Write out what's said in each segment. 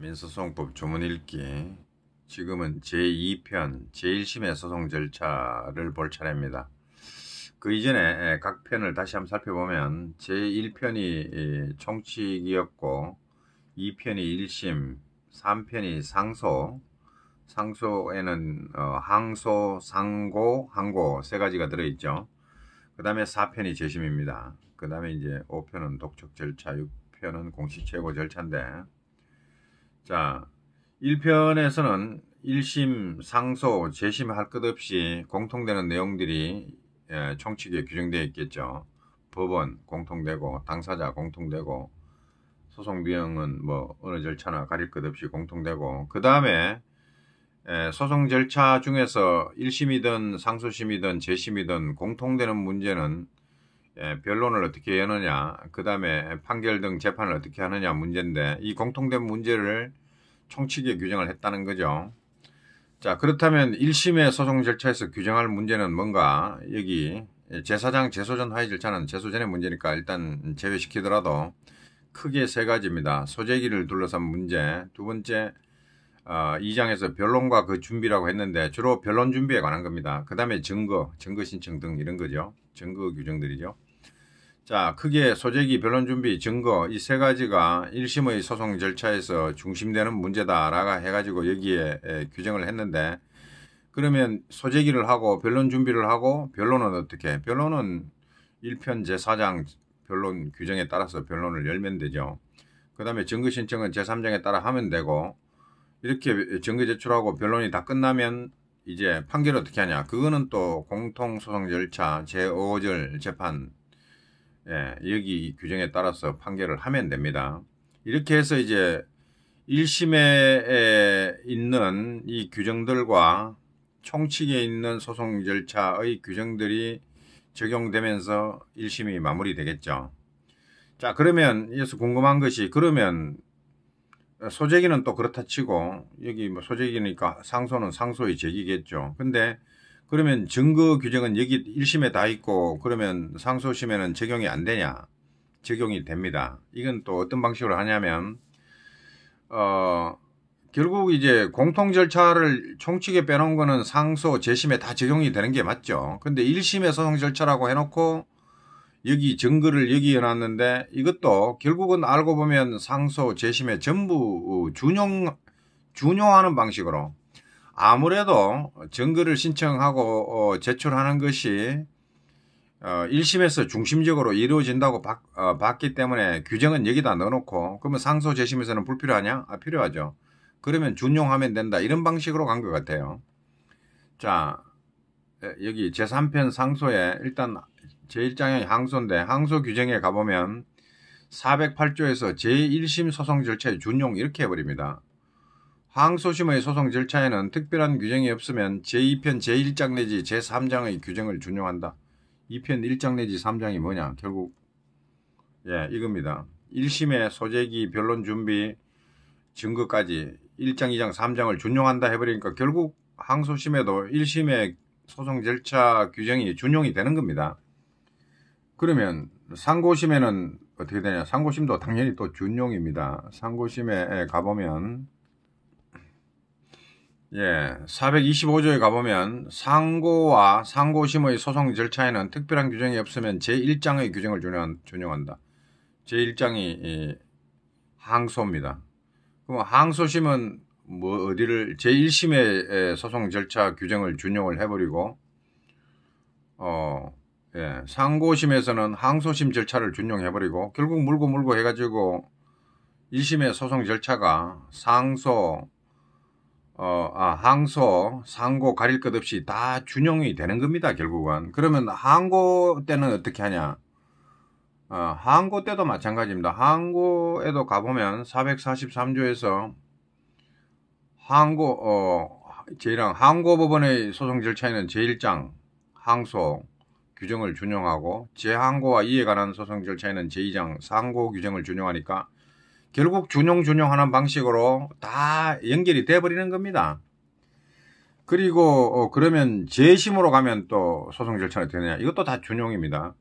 민사소송법 조문읽기 지금은 제2편 제1심의 소송 절차를 볼 차례입니다. 그 이전에 각 편을 다시 한번 살펴보면 제1편이 총칙이었고 2편이 1심, 3편이 상소, 상소에는 어, 항소, 상고, 항고 세 가지가 들어있죠. 그 다음에 4편이 재심입니다. 그 다음에 이제 5편은 독촉 절차, 6편은 공식 최고 절차인데 자, 1편에서는 1심, 상소, 재심 할 것 없이 공통되는 내용들이 총칙에 예, 규정되어 있겠죠. 법원 공통되고 당사자 공통되고 소송 비용은 뭐 어느 절차나 가릴 것 없이 공통되고 그 다음에 예, 소송 절차 중에서 1심이든 상소심이든 재심이든 공통되는 문제는 예, 변론을 어떻게 여느냐, 그 다음에 판결 등 재판을 어떻게 하느냐 문제인데 이 공통된 문제를 총칙에 규정을 했다는 거죠. 자 그렇다면 1심의 소송 절차에서 규정할 문제는 뭔가 여기 제사장 재소전 화해 절차는 재소전의 문제니까 일단 제외시키더라도 크게 세 가지입니다. 소재기를 둘러싼 문제, 두 번째 어, 2장에서 변론과 그 준비라고 했는데 주로 변론 준비에 관한 겁니다. 그 다음에 증거, 증거 신청 등 이런 거죠. 증거 규정들이죠. 자, 크게 소재기, 변론 준비, 증거 이 세 가지가 1심의 소송 절차에서 중심되는 문제다라고 해가지고 여기에 에, 규정을 했는데 그러면 소재기를 하고 변론 준비를 하고 변론은 어떻게? 변론은 1편 제4장 변론 규정에 따라서 변론을 열면 되죠. 그 다음에 증거 신청은 제3장에 따라 하면 되고 이렇게 정계 제출하고 변론이 다 끝나면 이제 판결 어떻게 하냐. 그거는 또 공통소송 절차 제5절 재판 예, 여기 규정에 따라서 판결을 하면 됩니다. 이렇게 해서 이제 1심에 있는 이 규정들과 총칙에 있는 소송 절차의 규정들이 적용되면서 1심이 마무리되겠죠. 자, 그러면 여기서 궁금한 것이 그러면 소재기는 또 그렇다 치고 여기 뭐 소재기니까 상소는 상소의 제기겠죠. 근데 그러면 증거 규정은 여기 1심에 다 있고 그러면 상소심에는 적용이 안 되냐? 적용이 됩니다. 이건 또 어떤 방식으로 하냐면 어 결국 이제 공통 절차를 총칙에 빼놓은 거는 상소, 재심에 다 적용이 되는 게 맞죠. 근데 1심에 소송 절차라고 해놓고 여기 증거를 여기 해놨는데 이것도 결국은 알고 보면 상소 재심에 전부 어, 준용 준용하는 방식으로 아무래도 증거를 신청하고 어, 제출하는 것이 1심에서 어, 중심적으로 이루어진다고 봤기 때문에 규정은 여기다 넣어놓고 그러면 상소 재심에서는 불필요하냐? 아, 필요하죠. 그러면 준용하면 된다. 이런 방식으로 간 것 같아요. 자, 여기 제3편 상소에 일단 제1장의 항소인데 항소 규정에 가보면 408조에서 제1심 소송 절차에 준용 이렇게 해버립니다. 항소심의 소송 절차에는 특별한 규정이 없으면 제2편 제1장 내지 제3장의 규정을 준용한다. 2편 1장 내지 3장이 뭐냐 결국 예 이겁니다. 1심의 소재기 변론 준비 증거까지 1장 2장 3장을 준용한다 해버리니까 결국 항소심에도 1심의 소송 절차 규정이 준용이 되는 겁니다. 그러면 상고심에는 어떻게 되냐? 상고심도 당연히 또 준용입니다. 상고심에 가보면 예, 425조에 가보면 상고와 상고심의 소송 절차에는 특별한 규정이 없으면 제1장의 규정을 준용한다. 제1장이 항소입니다. 그럼 항소심은 뭐 어디를 제1심의 소송 절차 규정을 준용을 해버리고 어 예, 상고심에서는 항소심 절차를 준용해버리고 결국 물고 물고 해가지고 1심의 소송 절차가 상소, 어, 아, 항소, 상고 가릴 것 없이 다 준용이 되는 겁니다, 결국은. 그러면 항고 때는 어떻게 하냐? 어, 항고 때도 마찬가지입니다. 항고에도 가보면 443조에서 항고, 어, 제1항 항고법원의 소송 절차에는 제1장, 항소, 규정을 준용하고 제항고와 이에 관한 소송 절차에는 제2장 상고 규정을 준용하니까 결국 준용 준용하는 방식으로 다 연결이 돼버리는 겁니다. 그리고 어, 그러면 재심으로 가면 또 소송 절차가 되느냐 이것도 다 준용입니다.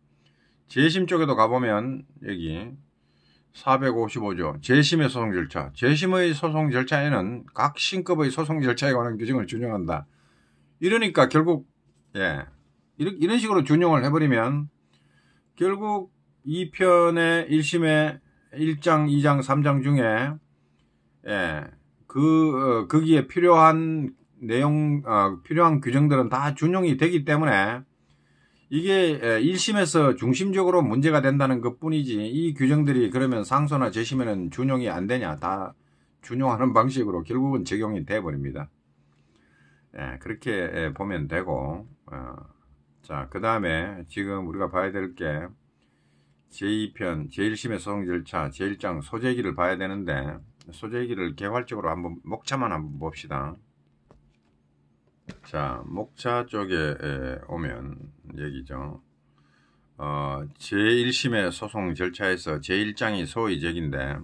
재심 쪽에도 가보면 여기 455조 재심의 소송 절차 재심의 소송 절차에는 각 신급의 소송 절차에 관한 규정을 준용한다. 이러니까 결국 예 이런 식으로 준용을 해버리면 결국 2편의 1심의 1장, 2장, 3장 중에 예, 그 어, 거기에 필요한 내용 어, 필요한 규정들은 다 준용이 되기 때문에 이게 1심에서 예, 중심적으로 문제가 된다는 것뿐이지 이 규정들이 그러면 상소나 재심에는 준용이 안 되냐 다 준용하는 방식으로 결국은 적용이 돼 버립니다. 예, 그렇게 예, 보면 되고 어. 자, 그 다음에 지금 우리가 봐야 될 게 제2편, 제1심의 소송 절차, 제1장 소재기를 봐야 되는데 소재기를 개괄적으로 한번 목차만 한번 봅시다. 자, 목차 쪽에 오면 여기죠. 어, 제1심의 소송 절차에서 제1장이 소위적인데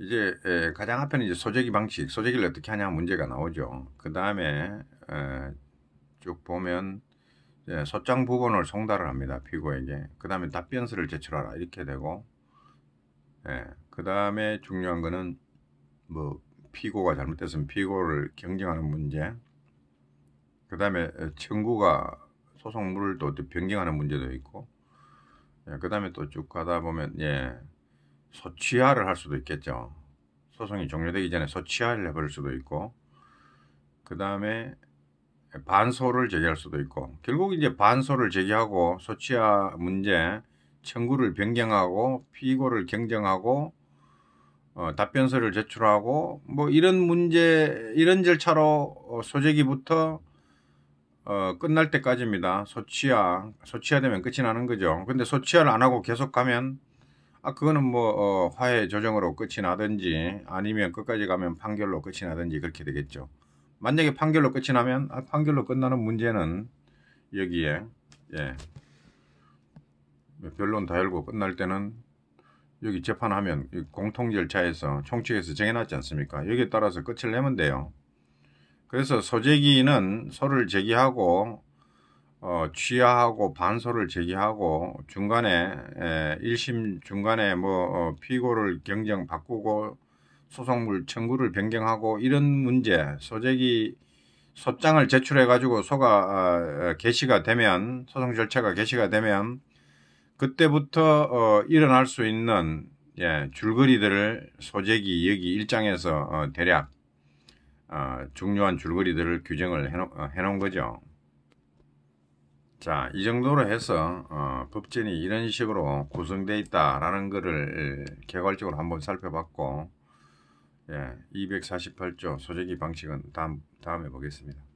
이제 에, 가장 앞에는 이제 소재기 방식, 소재기를 어떻게 하냐 문제가 나오죠. 그 다음에 쭉 보면 예, 소장 부분을 송달을 합니다. 피고에게. 그 다음에 답변서를 제출하라. 이렇게 되고, 예, 그 다음에 중요한 거는, 뭐, 피고가 잘못됐으면 피고를 경쟁하는 문제. 그 다음에 청구가 소송물을 또 변경하는 문제도 있고, 예, 그 다음에 또 쭉 가다 보면, 예, 소취하를 할 수도 있겠죠. 소송이 종료되기 전에 소취하를 해버릴 수도 있고, 그 다음에 반소를 제기할 수도 있고 결국 이제 반소를 제기하고 소치아 문제 청구를 변경하고 피고를 경정하고 어, 답변서를 제출하고 뭐 이런 문제 이런 절차로 어, 소재기부터 어, 끝날 때까지입니다. 소치아 소치아되면 끝이 나는 거죠. 근데 소치아를 안 하고 계속 가면 아 그거는 뭐 어, 화해 조정으로 끝이 나든지 아니면 끝까지 가면 판결로 끝이 나든지 그렇게 되겠죠. 만약에 판결로 끝이 나면 아, 판결로 끝나는 문제는 여기에 예. 변론 다 열고 끝날 때는 여기 재판하면 공통 절차에서 총칙에서 정해놨지 않습니까? 여기에 따라서 끝을 내면 돼요. 그래서 소재기는 소를 제기하고 어, 취하하고 반소를 제기하고 중간에 에, 예, 1심 중간에 뭐 어, 피고를 경정 바꾸고 소송물 청구를 변경하고 이런 문제 소재기 소장을 제출해 가지고 소가 아, 개시가 되면 소송 절차가 개시가 되면 그때부터 어, 일어날 수 있는 예, 줄거리들을 소재기 여기 일장에서 어, 대략 어, 중요한 줄거리들을 규정을 해놓, 어, 해놓은 거죠. 자, 이 정도로 해서 어, 법전이 이런 식으로 구성되어 있다라는 것을 개괄적으로 한번 살펴봤고 예, 248조 소재기 방식은 다음 다음에 보겠습니다.